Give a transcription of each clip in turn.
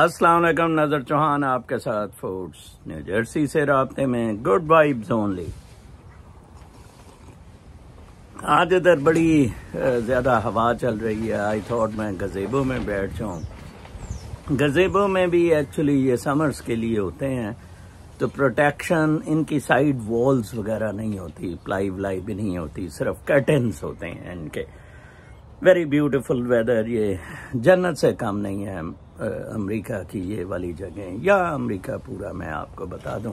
अस्सलाम नज़र चौहान आपके साथ फूड्स न्यू जर्सी से रबते में गुड वाइब्स ओनली आज इधर बड़ी ज़्यादा हवा चल रही है आई थॉट मैं गजेबो में बैठ जाऊ गजेबो में भी एक्चुअली ये समर्स के लिए होते हैं तो प्रोटेक्शन इनकी साइड वॉल्स वगैरह नहीं होती प्लाई व्लाई भी नहीं होती सिर्फ कर्टन्स होते हैं इनके वेरी ब्यूटीफुल वेदर ये जन्नत से कम नहीं है अमेरिका की ये वाली जगह या अमेरिका पूरा मैं आपको बता दूं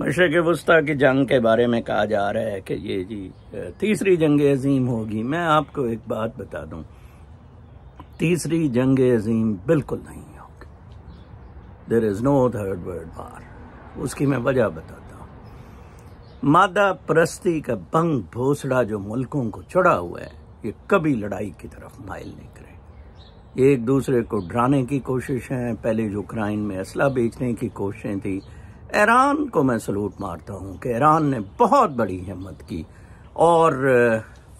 मशरक वस्ती की जंग के बारे में कहा जा रहा है कि ये जी तीसरी जंग अजीम होगी मैं आपको एक बात बता दूं तीसरी जंग अजीम बिल्कुल नहीं होगी there is no third world war उसकी मैं वजह बताता हूँ मादा परस्ती का बंग भोसड़ा जो मुल्कों को चढ़ा हुआ है ये कभी लड़ाई की तरफ माइल नहीं करे एक दूसरे को डराने की कोशिश है पहले यूक्राइन में असला बेचने की कोशिशें थी ईरान को मैं सलूट मारता हूँ कि ईरान ने बहुत बड़ी हिम्मत की और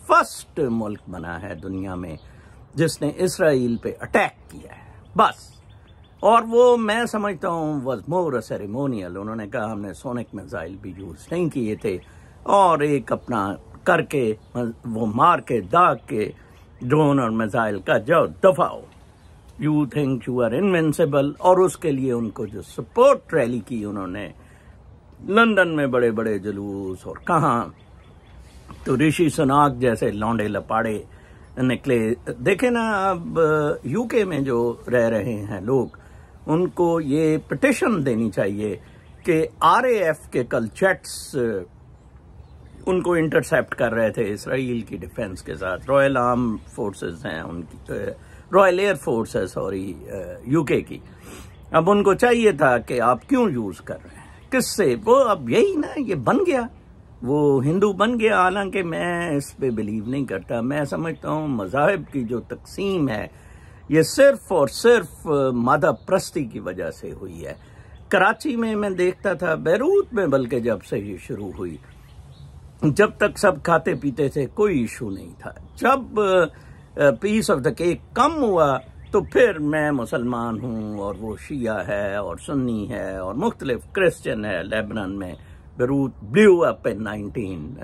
फर्स्ट मुल्क बना है दुनिया में जिसने इसराइल पे अटैक किया है बस और वो मैं समझता हूँ वॉज मोर सेरेमोनियल उन्होंने कहा हमने सोनिक मिसाइल भी यूज़ नहीं किए थे और एक अपना करके वो मार के दाग के ड्रोन और मिसाइल का जाओ दफाओ you think you are invincible और उसके लिए उनको जो सपोर्ट रैली की उन्होंने लंदन में बड़े बड़े जुलूस और कहाँ तो ऋषि सुनाक जैसे लौंडे लपाड़े निकले देखे ना अब यूके में जो रह रहे हैं लोग उनको ये पिटिशन देनी चाहिए कि आरएएफ के कल चैट्स उनको इंटरसेप्ट कर रहे थे इसराइल की डिफेंस के साथ रॉयल आर्म फोर्सेस हैं उनकी रॉयल एयर फोर्स है सॉरी यूके की अब उनको चाहिए था कि आप क्यों यूज़ कर रहे हैं किससे वो अब यही ना ये बन गया वो हिंदू बन गया हालांकि मैं इस पर बिलीव नहीं करता मैं समझता हूँ मजाहब की जो तकसीम है ये सिर्फ और सिर्फ मादा प्रस्ती की वजह से हुई है कराची में मैं देखता था बैरूत में बल्कि जब से ये शुरू हुई जब तक सब खाते पीते थे कोई इशू नहीं था जब पीस ऑफ द केक कम हुआ तो फिर मैं मुसलमान हूँ और वो शिया है और सुन्नी है और मुख्तलिफ क्रिश्चियन है लेबनन में Beirut blew up in nineteen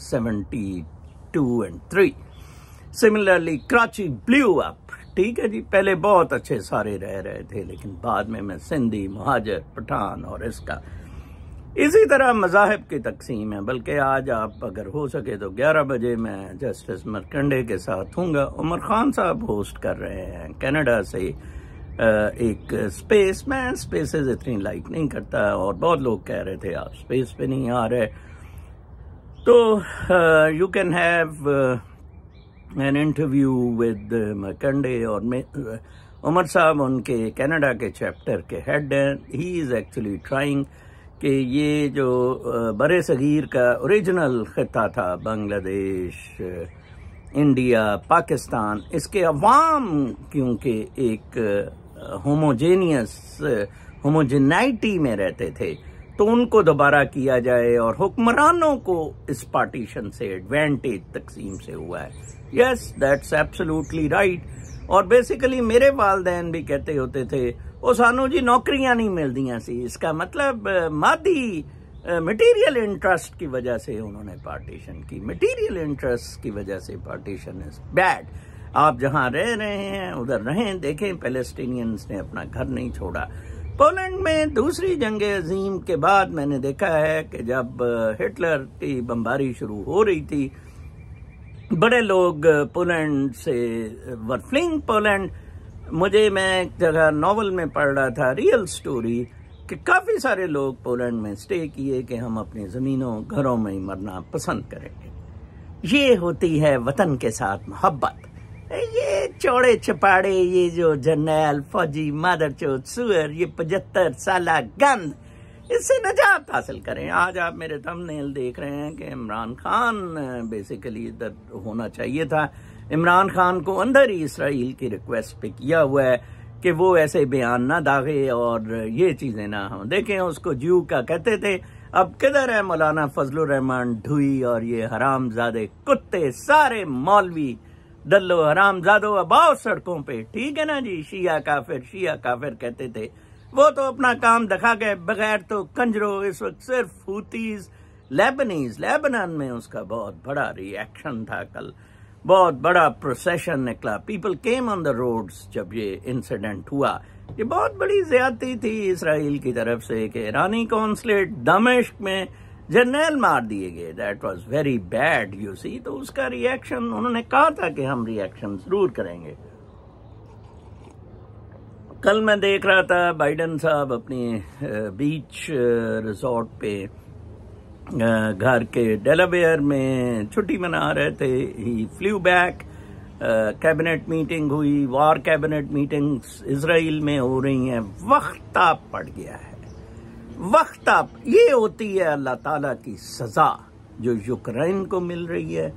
seventy two and three similarly Karachi blew up ठीक है जी पहले बहुत अच्छे सारे रह रहे थे लेकिन बाद में मैं सिंधी महाजर पठान और इसका इसी तरह मजाहब की तकसीम है बल्कि आज आप अगर हो सके तो 11 बजे मैं जस्टिस मरकंडे के साथ हूँगा उमर खान साहब होस्ट कर रहे हैं कनाडा से एक स्पेस मैं स्पेसेस इतनी लाइक नहीं करता और बहुत लोग कह रहे थे आप स्पेस पे नहीं आ रहे तो you can have an interview with Markande और उमर साहब उनके कनाडा के चैप्टर के हेड हैं ही इज़ एक्चुअली ट्राइंग कि ये जो बर सग़ीर का औरिजिनल ख़त्ता था बांग्लादेश इंडिया पाकिस्तान इसके अवाम क्योंकि एक होमोजेनियस होमोजेनाइटी में रहते थे तो उनको दोबारा किया जाए और हुक्मरानों को इस पार्टीशन से एडवांटेज तकसीम से हुआ है यस दैट्स एब्सोल्युटली राइट और बेसिकली मेरे वालदेन भी कहते होते थे ਉਹ ਸਾਨੂੰ ਜੀ ਨੌਕਰੀਆਂ ਨਹੀਂ ਮਿਲਦੀਆਂ सी इसका मतलब मादी मटेरियल इंटरेस्ट की वजह से उन्होंने पार्टीशन की मटेरियल इंटरेस्ट की वजह से पार्टीशन इज बैड आप जहां रह रहे हैं उधर रहें देखें पेलेस्टीनियंस ने अपना घर नहीं छोड़ा पोलैंड में दूसरी जंग अजीम के बाद मैंने देखा है कि जब हिटलर की बमबारी शुरू हो रही थी बड़े लोग पोलैंड से वर्फलिंग पोलैंड मुझे मैं एक जगह नावल में पढ़ रहा था रियल स्टोरी कि काफ़ी सारे लोग पोलैंड में स्टे किए कि हम अपनी ज़मीनों घरों में ही मरना पसंद करेंगे ये होती है वतन के साथ मोहब्बत ये चौड़े चपाड़े ये जो जनरल फौजी चौथ सुअर ये पचहत्तर साल गंद इससे नजात हासिल करें आज आप मेरे थंबनेल देख रहे हैं कि इमरान खान बेसिकली इधर होना चाहिए था इमरान खान को अंदर ही इसराइल की रिक्वेस्ट पे किया हुआ है कि वो ऐसे बयान ना दागे और ये चीज़ें ना हों देखें उसको जू का कहते थे अब किधर है मौलाना फजलरहमान ढुई और ये हरामजादे कुत्ते सारे मौलवी दल्लो हरामजादो अबाव सड़कों पे ठीक है ना जी शिया काफिर शिया काफिर कहते थे वो तो अपना काम दिखा गए बगैर तो कंजरो इस वक्त सिर्फ फूतीज लेबनीज लेबनान में उसका बहुत बड़ा रिएक्शन था कल बहुत बड़ा प्रोसेशन निकला people came on the roads जब ये इंसिडेंट हुआ ये बहुत बड़ी ज्यादती थी इसराइल की तरफ से कि ईरानी कौंसलेट दमिश्क में जनरल मार दिए गए that was very bad you see तो उसका रिएक्शन उन्होंने कहा था कि हम रिएक्शन जरूर करेंगे कल मैं देख रहा था बाइडन साहब अपनी बीच रिजॉर्ट पे घर के डेलावेयर में छुट्टी मना रहे थे he flew back cabinet meeting हुई वार कैबिनेट मीटिंग्स इसराइल में हो रही हैं वक्त आप पड़ गया है वक्त आप ये होती है अल्लाह ताला की सज़ा जो यूक्रेन को मिल रही है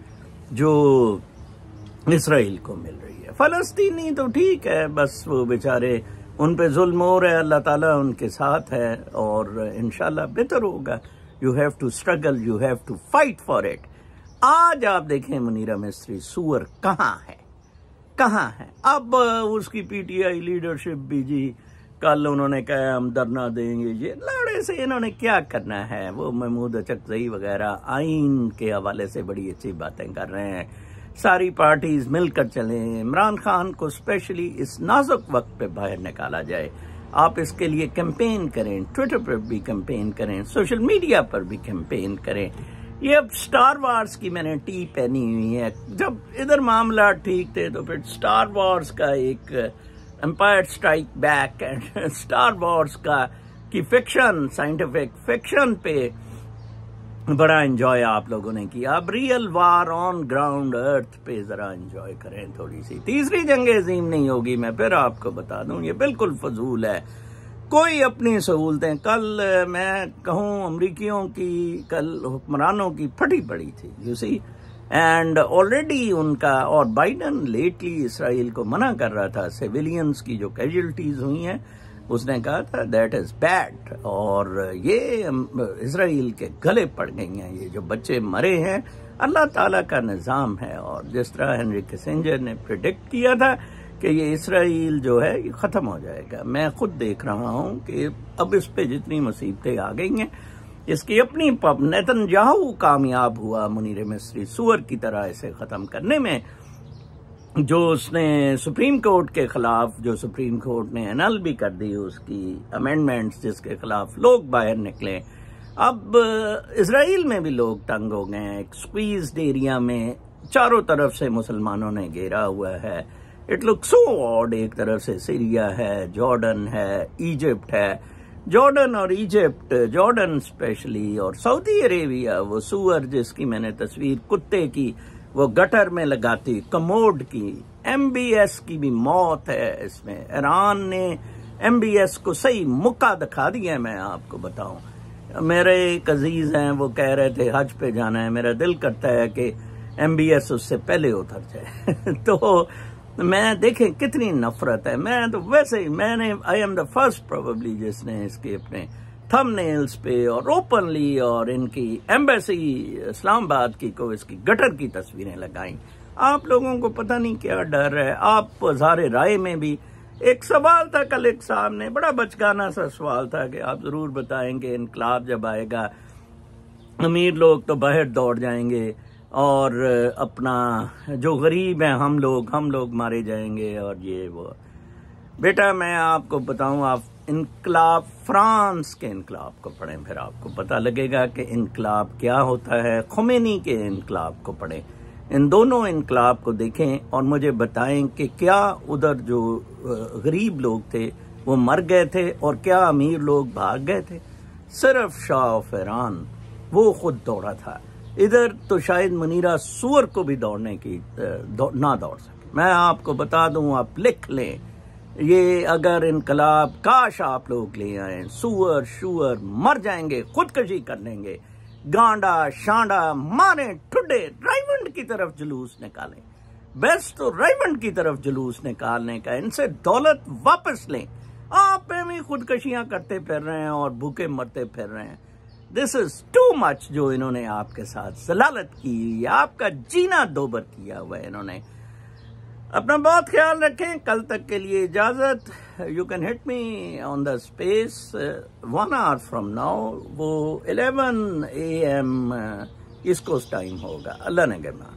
जो इसराइल को मिल रही है फ़लस्तीनी तो ठीक है बस वो बेचारे उन पे जुल्म हो रहे अल्लाह ताला उनके साथ है और इन बेहतर होगा you have to struggle you have to fight for it आज आप देखें मुनीरा मिस्त्री सुअर कहाँ है कहाँ है अब उसकी पीटीआई लीडरशिप भी जी कल उन्होंने कहा हम धरना देंगे ये लड़े से इन्होंने क्या करना है वो महमूद अचकजई वगैरह आइन के हवाले से बड़ी अच्छी बातें कर रहे हैं सारी पार्टीज मिलकर चलें इमरान खान को स्पेशली इस नाजुक वक्त पे बाहर निकाला जाए आप इसके लिए कैंपेन करें ट्विटर पर भी कैंपेन करें सोशल मीडिया पर भी कैंपेन करें ये अब स्टार वार्स की मैंने टी पहनी हुई है जब इधर मामला ठीक थे तो फिर स्टार वार्स का एक Empire Strike Back and Star Wars का की फिक्शन साइंटिफिक फिक्शन पे बड़ा इन्जॉय आप लोगों ने किया अब real war on ground earth पे जरा इन्जॉय करें थोड़ी सी तीसरी जंग अजीम नहीं होगी मैं फिर आपको बता दूं ये बिल्कुल फजूल है कोई अपनी सहूलतें कल मैं कहूं अमरीकियों की कल हुक्मरानों की फटी पड़ी थी यू सी एंड ऑलरेडी उनका और बाइडन लेटली इसराइल को मना कर रहा था सिविलियंस की जो कैजुअलिटीज हुई हैं उसने कहा था दैट इज बैड और ये इसराइल के गले पड़ गई हैं ये जो बच्चे मरे हैं अल्लाह ताला का निज़ाम है और जिस तरह हेनरी किसेंजर ने प्रिडिक्ट किया था कि ये इसराइल जो है ये ख़त्म हो जाएगा मैं खुद देख रहा हूँ कि अब इस पे जितनी मुसीबतें आ गई हैं इसकी अपनी पब नेतन कामयाब हुआ मुनीर मिस्री सुअर की तरह इसे ख़त्म करने में जो उसने सुप्रीम कोर्ट के खिलाफ जो सुप्रीम कोर्ट ने एनल भी कर दी उसकी अमेंडमेंट्स जिसके खिलाफ लोग बाहर निकले अब इसराइल में भी लोग तंग हो गए हैं एक स्क्वीज एरिया में चारों तरफ से मुसलमानों ने घेरा हुआ है इट लुक सो ऑड एक तरफ से सीरिया है जॉर्डन है इजिप्ट है जॉर्डन और इजिप्ट जॉर्डन स्पेशली और सऊदी अरेबिया वो सुअर जिसकी मैंने तस्वीर कुत्ते की वो गटर में लगाती कमोड की एमबीएस की भी मौत है इसमें ईरान ने एमबीएस को सही मुक्का दिखा दिया मैं आपको बताऊं मेरे एक अजीज हैं वो कह रहे थे हज पे जाना है मेरा दिल करता है कि एमबीएस उससे पहले उतर जाए तो मैं देखें कितनी नफरत है मैं तो वैसे ही मैंने I am the first probably जिसने इसके अपने थंबनेल्स पे और ओपनली और इनकी एम्बेसी इस्लामाबाद की को इसकी गटर की तस्वीरें लगाई आप लोगों को पता नहीं क्या डर है आप जार राय में भी एक सवाल था कल एक साहब ने बड़ा बचकाना सा सवाल था कि आप जरूर बताएंगे इनकलाब जब आएगा अमीर लोग तो बाहर दौड़ जाएंगे और अपना जो गरीब है हम लोग हम लोग मारे जाएंगे और ये वो बेटा मैं आपको बताऊं आप इनकलाब फ्रांस के इनकलाब को पढ़ें फिर आपको पता लगेगा कि इनकलाब क्या होता है खुमेनी के इनकलाब को पढ़ें इन दोनों इनकलाब को देखें और मुझे बताएं कि क्या उधर जो गरीब लोग थे वो मर गए थे और क्या अमीर लोग भाग गए थे सिर्फ शाह फहरान वो खुद दौड़ा था इधर तो शायद मनीरा सूअर को भी दौड़ने की दौ, ना दौड़ सके मैं आपको बता दूं आप लिख लें ये अगर इनकलाब काश आप लोग ले आए सुअर शुअर मर जाएंगे खुदकशी कर लेंगे गांडा शांडा मारे ठुडे राइमंड की तरफ जुलूस निकालें बेस्ट तो रायमंड की तरफ जुलूस निकालने का इनसे दौलत वापस लें आप भी खुदकशियां करते फिर रहे हैं और भूखे मरते फिर रहे हैं दिस इज टू मच जो इन्होंने आपके साथ जलालत की आपका जीना दोबर किया हुआ इन्होंने अपना बहुत ख्याल रखें कल तक के लिए इजाज़त you can hit me on the space one hour from now वो 11 एम ईस्ट कोस्ट टाइम होगा अल्लाह ने गमा